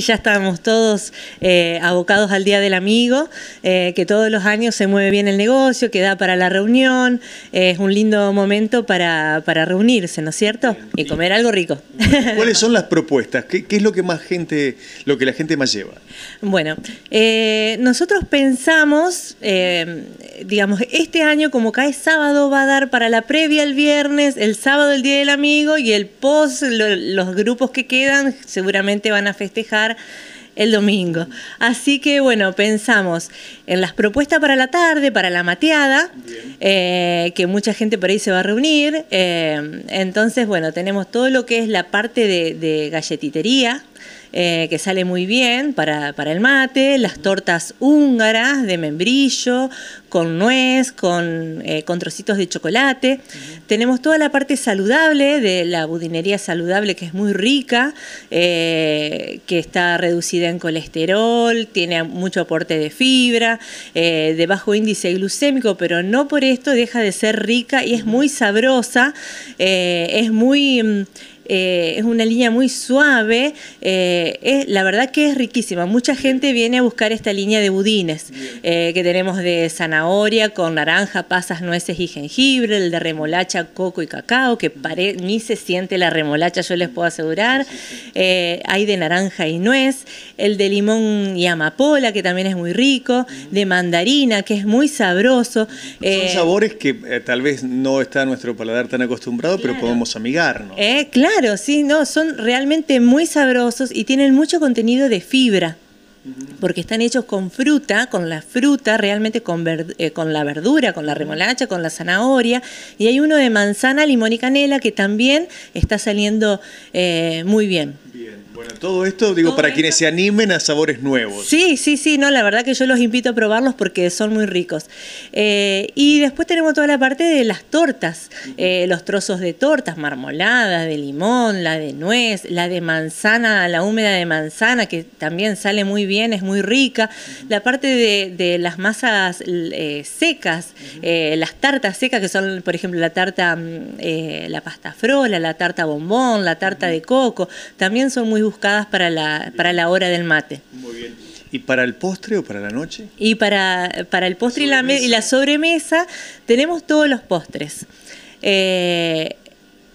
y ya estábamos todos eh, abocados al Día del Amigo, eh, que todos los años se mueve bien el negocio, que da para la reunión, es un lindo momento para, reunirse, ¿no es cierto? Y comer algo rico. ¿Cuáles son las propuestas? ¿Qué, es lo que más gente, lo que la gente más lleva? Bueno, eh, nosotros pensamos, digamos, este año como cae sábado va a dar para la previa el viernes, el sábado el Día del Amigo y el post, los grupos que quedan seguramente van a festejar el domingo. Así que bueno, pensamos en las propuestas para la tarde, para la mateada, eh, que mucha gente por ahí se va a reunir. Eh, entonces, bueno, tenemos todo lo que es la parte de, de galletitería eh, que sale muy bien para, el mate, las tortas húngaras de membrillo, con nuez, con, eh, trocitos de chocolate. Tenemos toda la parte saludable de la budinería saludable que es muy rica, eh, que está reducida en colesterol, tiene mucho aporte de fibra, de bajo índice glucémico, pero no por esto deja de ser rica y es muy sabrosa, es muy mm, eh, es una línea muy suave, eh, es, la verdad que es riquísima. Mucha gente viene a buscar esta línea de budines eh, que tenemos de zanahoria con naranja, pasas, nueces y jengibre, el de remolacha, coco y cacao, que ni se siente la remolacha, yo les puedo asegurar. hay de naranja y nuez, el de limón y amapola, que también es muy rico, de mandarina, que es muy sabroso. Son sabores que tal vez no está nuestro paladar tan acostumbrado, pero podemos amigarnos. claro Claro, sí, no, son realmente muy sabrosos y tienen mucho contenido de fibra porque están hechos con fruta, con la fruta, realmente eh, con, la verdura, con la remolacha, con la zanahoria, y hay uno de manzana, limón y canela que también está saliendo eh, muy bien bueno, todo esto digo para quienes se animen a sabores nuevos. Sí, sí, sí, no, la verdad que yo los invito a probarlos porque son muy ricos. Eh, y después tenemos toda la parte de las tortas, eh, los trozos de tortas, marmoladas, de limón, la de nuez, la de manzana, la húmeda de manzana, que también sale muy bien, es muy rica. La parte de, las masas eh, secas, las tartas secas, que son, por ejemplo, la tarta, mm, la pasta frola, la tarta bombón, la tarta de coco, también son muy buscadas para la, hora del mate. Muy bien. ¿Y para el postre o para la noche? Y para, para el postre y la, y la, sobremesa tenemos todos los postres. Eh,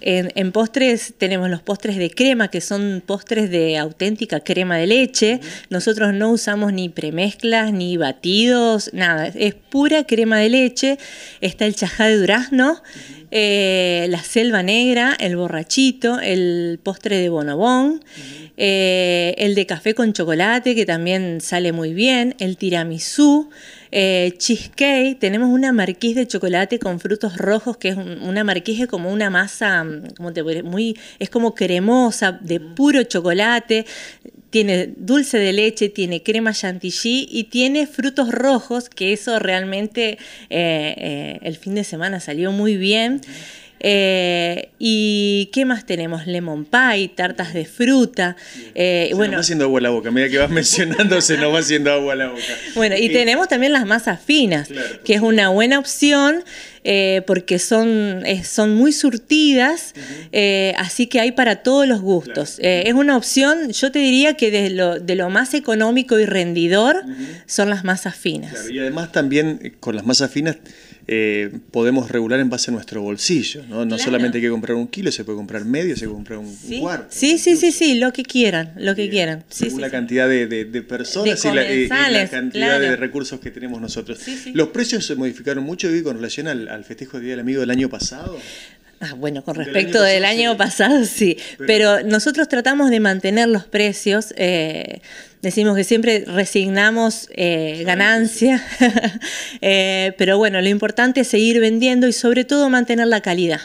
en, postres tenemos los postres de crema, que son postres de auténtica crema de leche. Nosotros no usamos ni premezclas, ni batidos, nada. Es pura crema de leche. Está el chajá de durazno, eh, la selva negra, el borrachito, el postre de bonobón. Eh, el de café con chocolate, que también sale muy bien, el tiramisú, eh, cheesecake, tenemos una marquise de chocolate con frutos rojos, que es una marquise como una masa, mm, como muy, es como cremosa, de puro chocolate. Tiene dulce de leche, tiene crema chantilly y tiene frutos rojos, que eso realmente eh, eh, el fin de semana salió muy bien. Eh, ¿Y qué más tenemos? Lemon pie, tartas de fruta. Eh, bueno, nos va haciendo agua a la boca, mira que vas mencionando, se nos va haciendo agua a la boca. Bueno, y, eh, tenemos también las masas finas, que es una buena opción porque son, son muy surtidas, así que hay para todos los gustos. es una opción, yo te diría que de lo, de lo más económico y rendidor son las masas finas. y además también con las masas finas eh, podemos regular en base a nuestro bolsillo. No, no solamente hay que comprar un kilo, se puede comprar medio, se puede comprar un cuarto. Sí, sí, sí, sí, lo que quieran, lo que quieran. Sí, según la cantidad de, personas y, la, cantidad de recursos que tenemos nosotros. Los precios se modificaron mucho, y con relación al, al festejo del Día del Amigo del año pasado. Ah, bueno, con respecto del año pasado, sí. Pero, nosotros tratamos de mantener los precios. Eh, decimos que siempre resignamos eh, ganancia, eh, pero bueno, lo importante es seguir vendiendo y sobre todo mantener la calidad.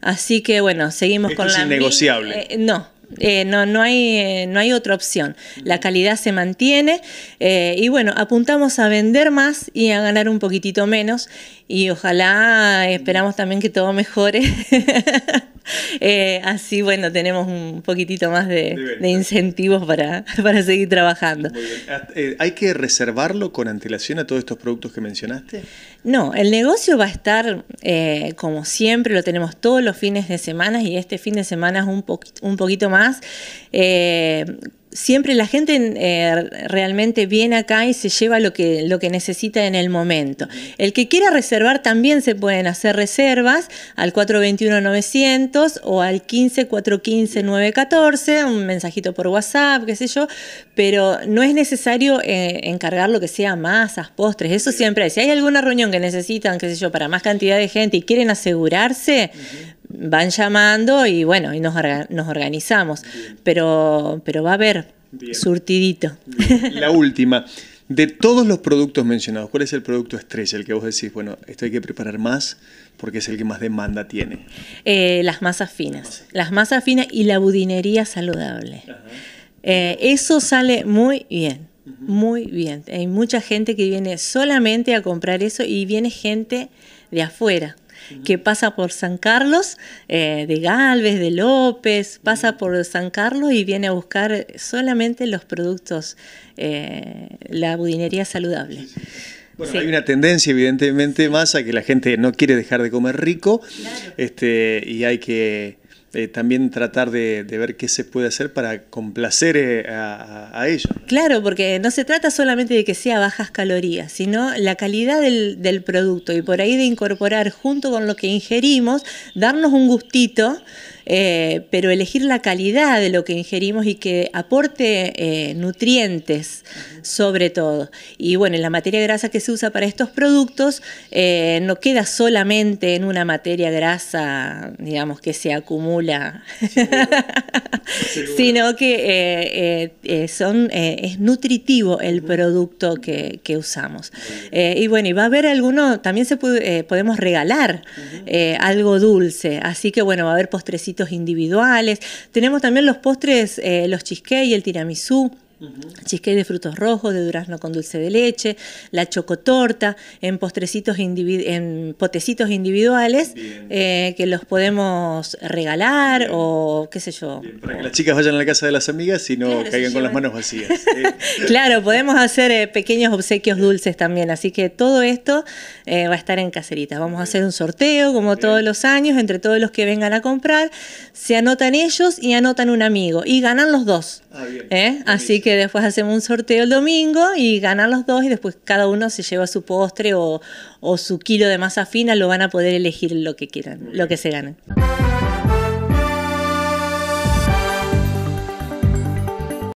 Así que bueno, seguimos con la... Innegociable. Eh, no, eh, no, no, hay, eh, no hay otra opción. La calidad se mantiene eh, y bueno, apuntamos a vender más y a ganar un poquitito menos y ojalá esperamos también que todo mejore. así bueno, tenemos un poquitito más de, incentivos para, para, seguir trabajando. Ah, ¿Hay que reservarlo con antelación a todos estos productos que mencionaste? No, el negocio va a estar eh, como siempre, lo tenemos todos los fines de semana y este fin de semana es un, poquito más. Eh, siempre la gente eh, realmente viene acá y se lleva lo que, lo que necesita en el momento. El que quiera reservar también se pueden hacer reservas al 421-900 o al 15-415-914, un mensajito por WhatsApp, qué sé yo, pero no es necesario encargar lo que sea masas, postres, eso siempre hay. Si hay alguna reunión que necesitan, qué sé yo, para más cantidad de gente y quieren asegurarse, van llamando y bueno, y nos, organizamos. Pero, pero va a haber surtidito. La última. De todos los productos mencionados, ¿cuál es el producto estrella? El que vos decís, bueno, esto hay que preparar más porque es el que más demanda tiene. Eh, las masas finas. Las masas. finas y la budinería saludable. Eh, eso sale muy bien muy bien. Hay mucha gente que viene solamente a comprar eso y viene gente de afuera que pasa por San Carlos, eh, de Galvez, de López, pasa por San Carlos y viene a buscar solamente los productos, eh, la budinería saludable. Bueno, hay una tendencia, evidentemente, más a que la gente no quiere dejar de comer rico este, y hay que eh, también tratar de, ver qué se puede hacer para complacer eh, a, ellos. Claro, porque no se trata solamente de que sea bajas calorías, sino la calidad del, del producto y por ahí de incorporar junto con lo que ingerimos, darnos un gustito eh, pero elegir la calidad de lo que ingerimos y que aporte eh, nutrientes sobre todo. Y bueno, la materia grasa que se usa para estos productos eh, no queda solamente en una materia grasa, digamos, que se acumula, sino que es nutritivo el producto que, usamos. y bueno, y va a haber alguno, también se podemos regalar algo dulce, así que bueno, va a haber postrecitos individuales. Tenemos también los postres, eh, los y el tiramisú chisque de frutos rojos, de durazno con dulce de leche, la chocotorta, en postrecitos en potecitos individuales eh, que los podemos regalar o qué sé yo. para que las chicas vayan a la casa de las amigas y no caigan con las manos vacías. Eh, claro, podemos hacer eh, pequeños obsequios dulces también, así que todo esto va a estar en caserita, Vamos a hacer un sorteo como todos los años entre todos los que vengan a comprar, se anotan ellos y anotan un amigo y ganan los dos. Ah, así que después hacemos un sorteo el domingo y ganan los dos y después cada uno se lleva su postre o, o su kilo de masa fina, lo van a poder elegir lo que quieran, lo que se ganen.